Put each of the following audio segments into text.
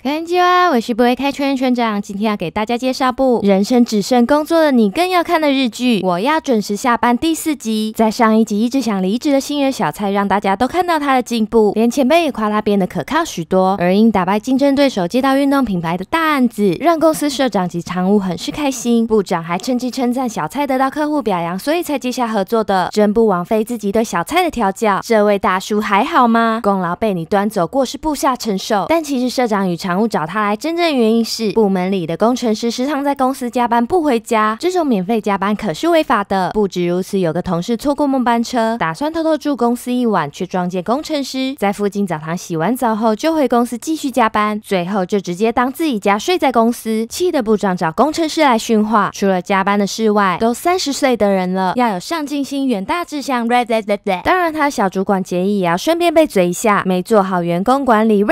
h e l l 我是不会开圈圈长，今天要给大家介绍部人生只剩工作的你更要看的日剧《我要准时下班》第四集。在上一集一直想离职的新人小蔡，让大家都看到他的进步，连前辈也夸他变得可靠许多。而因打败竞争对手接到运动品牌的大案子，让公司社长及常务很是开心。部长还趁机称赞小蔡得到客户表扬，所以才接下合作的。真不枉费自己对小蔡的调教。这位大叔还好吗？功劳被你端走过是部下承受，但其实社长与常常务找他来，真正原因是部门里的工程师时常在公司加班不回家，这种免费加班可是违法的。不止如此，有个同事错过末班车，打算偷偷住公司一晚，却撞见工程师在附近澡堂洗完澡后就回公司继续加班，最后就直接当自己家睡在公司，气的部长找工程师来训话。除了加班的事外，都三十岁的人了，要有上进心、远大志向。当然，他小主管结义也要顺便被嘴一下，没做好员工管理。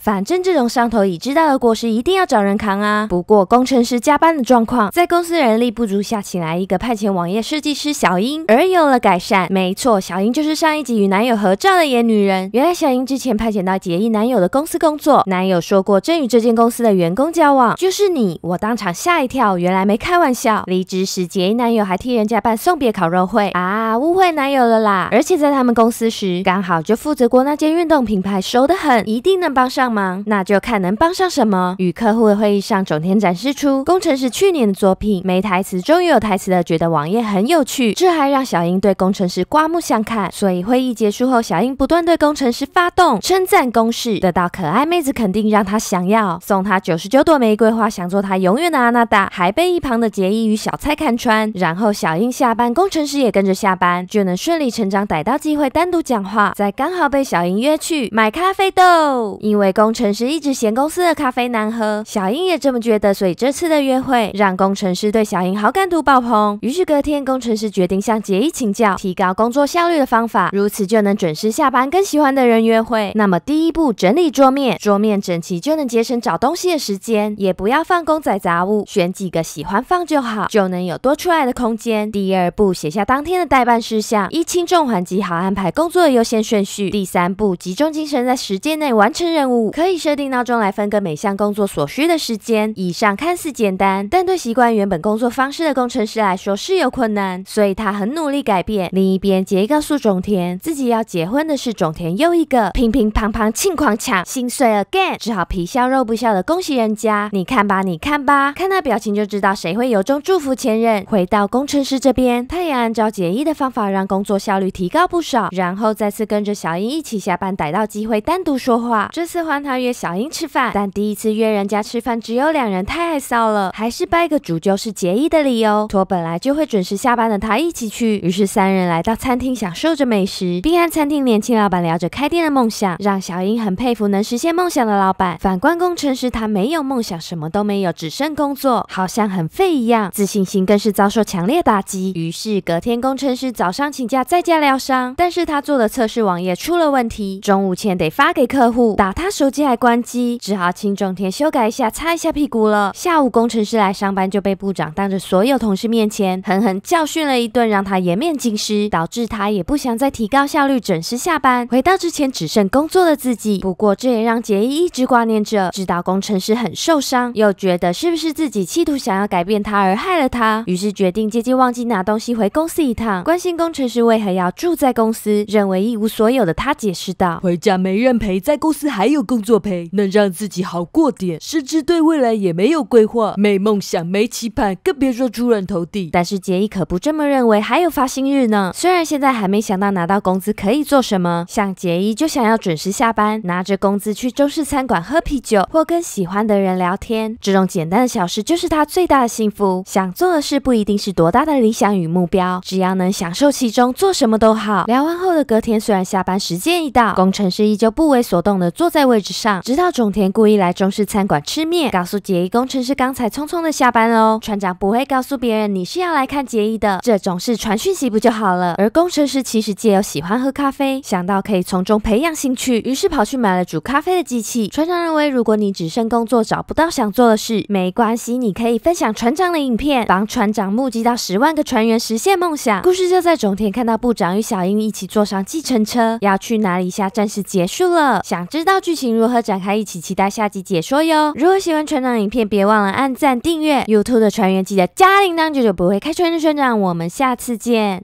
反正这种伤。光头已知道的果实一定要找人扛啊！不过工程师加班的状况，在公司人力不足下，请来一个派遣网页设计师小英，而有了改善。没错，小英就是上一集与男友合照的野女人。原来小英之前派遣到结义男友的公司工作，男友说过正与这间公司的员工交往，就是你。我当场吓一跳，原来没开玩笑。离职时结义男友还替人家办送别烤肉会啊，误会男友了啦！而且在他们公司时，刚好就负责过那间运动品牌，熟得很，一定能帮上忙。那就看。能帮上什么？与客户的会议上，整天展示出工程师去年的作品，没台词终于有台词了，觉得网页很有趣，这还让小英对工程师刮目相看。所以会议结束后，小英不断对工程师发动称赞攻势，得到可爱妹子肯定，让他想要送她九十九朵玫瑰花，想做他永远的阿娜达，还被一旁的杰伊与小蔡看穿。然后小英下班，工程师也跟着下班，就能顺理成章逮到机会单独讲话。在刚好被小英约去买咖啡豆，因为工程师一直想。嫌公司的咖啡难喝，小英也这么觉得，所以这次的约会让工程师对小英好感度爆棚。于是隔天，工程师决定向杰一请教提高工作效率的方法，如此就能准时下班跟喜欢的人约会。那么第一步，整理桌面，桌面整齐就能节省找东西的时间，也不要放公仔杂物，选几个喜欢放就好，就能有多出来的空间。第二步，写下当天的代办事项，一轻重缓急好安排工作的优先顺序。第三步，集中精神在时间内完成任务，可以设定闹钟。用来分割每项工作所需的时间，以上看似简单，但对习惯原本工作方式的工程师来说是有困难，所以他很努力改变。另一边，杰告诉种田自己要结婚的是种田又一个乒乒乓乓庆狂抢，心碎 again，只好皮笑肉不笑的恭喜人家。你看吧，你看吧，看那表情就知道谁会由衷祝福前任。回到工程师这边，他也按照杰一的方法让工作效率提高不少，然后再次跟着小英一起下班，逮到机会单独说话。这次换他约小英吃。饭，但第一次约人家吃饭，只有两人，太害臊了。还是拜个主，就是结义的理由。托本来就会准时下班的他一起去，于是三人来到餐厅，享受着美食，并和餐厅年轻老板聊着开店的梦想，让小英很佩服能实现梦想的老板。反观工程师，他没有梦想，什么都没有，只剩工作，好像很废一样，自信心更是遭受强烈打击。于是隔天工程师早上请假在家疗伤，但是他做的测试网页出了问题，中午前得发给客户，打他手机还关机。只好请种天修改一下，擦一下屁股了。下午工程师来上班，就被部长当着所有同事面前狠狠教训了一顿，让他颜面尽失，导致他也不想再提高效率，准时下班。回到之前只剩工作的自己。不过这也让杰伊一直挂念着，知道工程师很受伤，又觉得是不是自己企图想要改变他而害了他，于是决定借机忘记拿东西回公司一趟，关心工程师为何要住在公司。认为一无所有的他解释道：回家没人陪，在公司还有工作陪。能。”让自己好过点，甚至对未来也没有规划，没梦想，没期盼，更别说出人头地。但是杰伊可不这么认为，还有发薪日呢。虽然现在还没想到拿到工资可以做什么，像杰伊就想要准时下班，拿着工资去中式餐馆喝啤酒，或跟喜欢的人聊天，这种简单的小事就是他最大的幸福。想做的事不一定是多大的理想与目标，只要能享受其中，做什么都好。聊完后的隔天，虽然下班时间一到，工程师依旧不为所动的坐在位置上，直到中。种田故意来中式餐馆吃面，告诉杰疑工程师刚才匆匆的下班哦。船长不会告诉别人你是要来看杰疑的，这种事传讯息不就好了？而工程师其实借由喜欢喝咖啡，想到可以从中培养兴趣，于是跑去买了煮咖啡的机器。船长认为如果你只剩工作找不到想做的事，没关系，你可以分享船长的影片，帮船长募集到十万个船员实现梦想。故事就在种田看到部长与小英一起坐上计程车，要去哪里？下暂时结束了。想知道剧情如何展开一起？期待下集解说哟！如果喜欢船长影片，别忘了按赞订阅 YouTube 的船员，记得加铃铛，久久不会开船的船长，我们下次见。